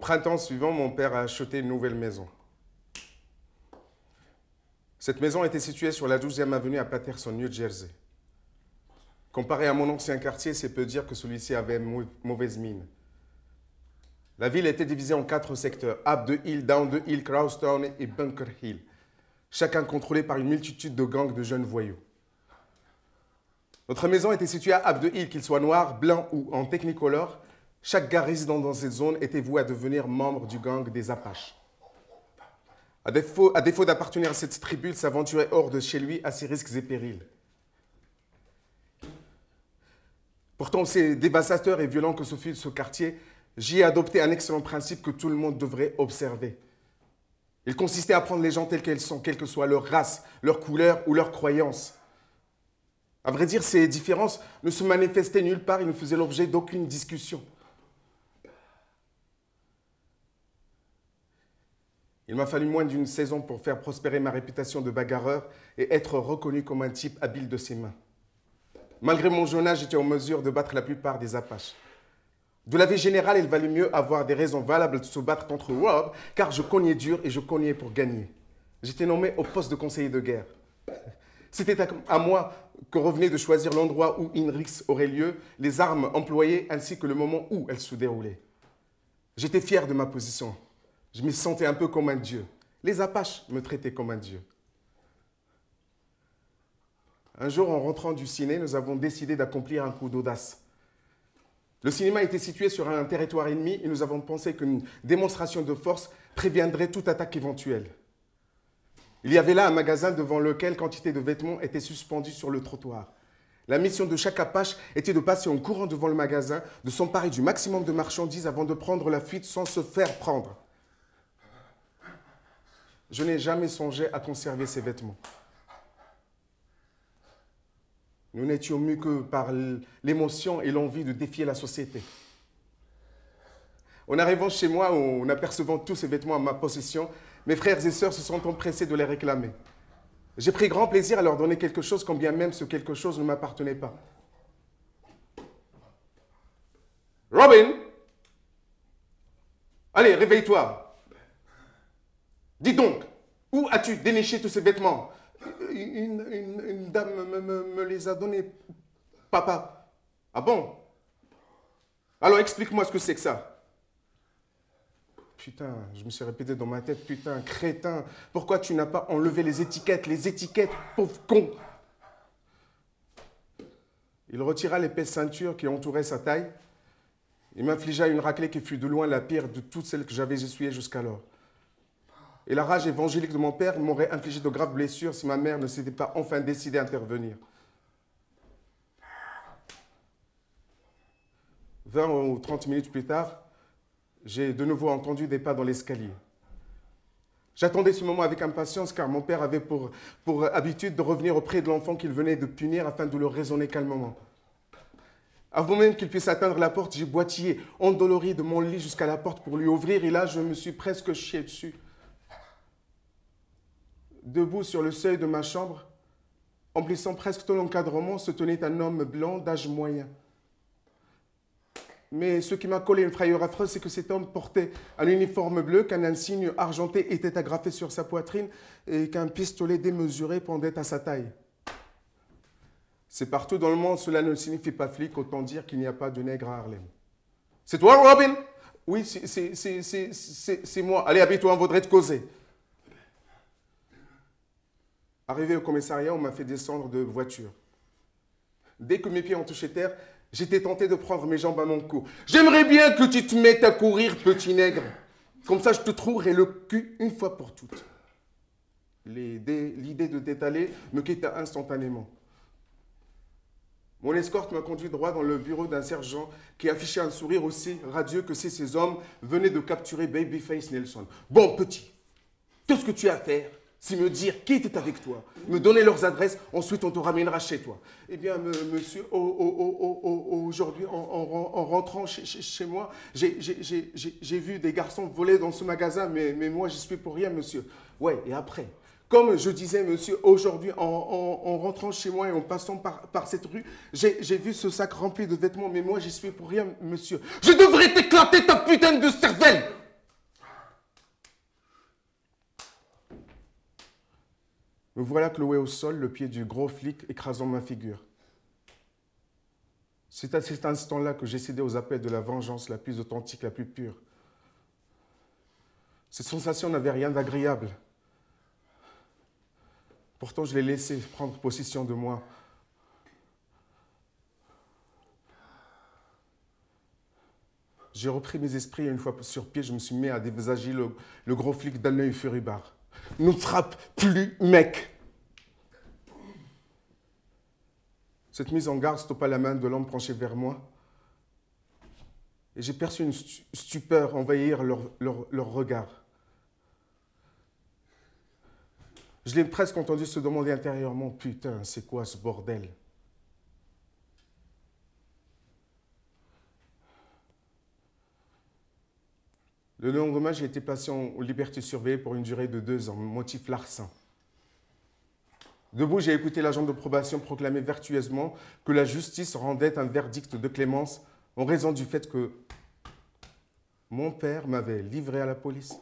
Au printemps suivant, mon père a acheté une nouvelle maison. Cette maison était située sur la 12e avenue à Paterson, New Jersey. Comparé à mon ancien quartier, c'est peu dire que celui-ci avait mauvaise mine. La ville était divisée en quatre secteurs, Up Hill, Down the Hill, Crowstown et Bunker Hill, chacun contrôlé par une multitude de gangs de jeunes voyous. Notre maison était située à Up Hill, qu'il soit noir, blanc ou en technicolor, chaque gars dans cette zone était voué à devenir membre du gang des Apaches. À défaut, d'appartenir à cette tribu, il s'aventurait hors de chez lui à ses risques et périls. Pourtant, c'est dévastateur et violent que ce fut ce quartier, j'y ai adopté un excellent principe que tout le monde devrait observer. Il consistait à prendre les gens tels qu'ils sont, quelle que soit leur race, leur couleur ou leur croyance. À vrai dire, ces différences ne se manifestaient nulle part et ne faisaient l'objet d'aucune discussion. Il m'a fallu moins d'une saison pour faire prospérer ma réputation de bagarreur et être reconnu comme un type habile de ses mains. Malgré mon jeune âge, j'étais en mesure de battre la plupart des Apaches. De la vie générale, il valait mieux avoir des raisons valables de se battre contre Rob, car je cognais dur et je cognais pour gagner. J'étais nommé au poste de conseiller de guerre. C'était à moi que revenait de choisir l'endroit où Inrix aurait lieu, les armes employées ainsi que le moment où elles se déroulaient. J'étais fier de ma position. Je me sentais un peu comme un dieu. Les Apaches me traitaient comme un dieu. Un jour, en rentrant du ciné, nous avons décidé d'accomplir un coup d'audace. Le cinéma était situé sur un territoire ennemi et nous avons pensé qu'une démonstration de force préviendrait toute attaque éventuelle. Il y avait là un magasin devant lequel quantité de vêtements étaient suspendus sur le trottoir. La mission de chaque Apache était de passer en courant devant le magasin, de s'emparer du maximum de marchandises avant de prendre la fuite sans se faire prendre je n'ai jamais songé à conserver ces vêtements. Nous n'étions mûs que par l'émotion et l'envie de défier la société. En arrivant chez moi, en apercevant tous ces vêtements à ma possession, mes frères et sœurs se sont empressés de les réclamer. J'ai pris grand plaisir à leur donner quelque chose, quand bien même ce quelque chose ne m'appartenait pas. Robin Allez, réveille-toi Dis donc, où as-tu déniché tous ces vêtements euh, une, dame me, les a donnés, papa. Ah bon Alors explique-moi ce que c'est que ça. Putain, je me suis répété dans ma tête, putain, crétin, pourquoi tu n'as pas enlevé les étiquettes, les étiquettes, pauvre con Il retira l'épaisse ceinture qui entourait sa taille. Il m'infligea une raclée qui fut de loin la pire de toutes celles que j'avais essuyées jusqu'alors et la rage évangélique de mon père m'aurait infligé de graves blessures si ma mère ne s'était pas enfin décidée à intervenir. Vingt ou trente minutes plus tard, j'ai de nouveau entendu des pas dans l'escalier. J'attendais ce moment avec impatience car mon père avait pour, pour habitude de revenir auprès de l'enfant qu'il venait de punir afin de le raisonner calmement. Avant même qu'il puisse atteindre la porte, j'ai boitillé, endolori de mon lit jusqu'à la porte pour lui ouvrir et là je me suis presque chié dessus. Debout sur le seuil de ma chambre, emplissant presque tout l'encadrement, se tenait un homme blanc d'âge moyen. Mais ce qui m'a collé une frayeur affreuse, c'est que cet homme portait un uniforme bleu, qu'un insigne argenté était agrafé sur sa poitrine et qu'un pistolet démesuré pendait à sa taille. C'est partout dans le monde, cela ne signifie pas flic, autant dire qu'il n'y a pas de nègre à Harlem. C'est toi, Robin Oui, c'est moi. Allez, habille-toi, on voudrait te causer. Arrivé au commissariat, on m'a fait descendre de voiture. Dès que mes pieds ont touché terre, j'étais tenté de prendre mes jambes à mon cou. J'aimerais bien que tu te mettes à courir, petit nègre. Comme ça, je te trouverai le cul une fois pour toutes. L'idée de t'étaler me quitta instantanément. Mon escorte m'a conduit droit dans le bureau d'un sergent qui affichait un sourire aussi radieux que si ces hommes venaient de capturer Babyface Nelson. Bon, petit, quest ce que tu as à faire, si me dire qui était avec toi, me donner leurs adresses, ensuite on te ramènera chez toi. Eh bien, monsieur, aujourd'hui, en, rentrant chez, moi, j'ai vu des garçons voler dans ce magasin, mais, moi, j'y suis pour rien, monsieur. Ouais, et après comme je disais, monsieur, aujourd'hui, en, rentrant chez moi et en passant par, par cette rue, j'ai vu ce sac rempli de vêtements, mais moi, j'y suis pour rien, monsieur. Je devrais t'éclater ta putain de cervelle Me voilà cloué au sol, le pied du gros flic écrasant ma figure. C'est à cet instant-là que j'ai cédé aux appels de la vengeance la plus authentique, la plus pure. Cette sensation n'avait rien d'agréable. Pourtant, je l'ai laissé prendre possession de moi. J'ai repris mes esprits et une fois sur pied, je me suis mis à dévisager le, le gros flic d'un œil furibard ne frappe plus, mec. Cette mise en garde stoppa la main de l'homme penché vers moi. Et j'ai perçu une stupeur envahir leur, leur regard. Je l'ai presque entendu se demander intérieurement, putain, c'est quoi ce bordel Le lendemain, j'ai été placé en liberté surveillée pour une durée de deux ans, motif larcin. Debout, j'ai écouté l'agent de probation proclamer vertueusement que la justice rendait un verdict de clémence en raison du fait que mon père m'avait livré à la police.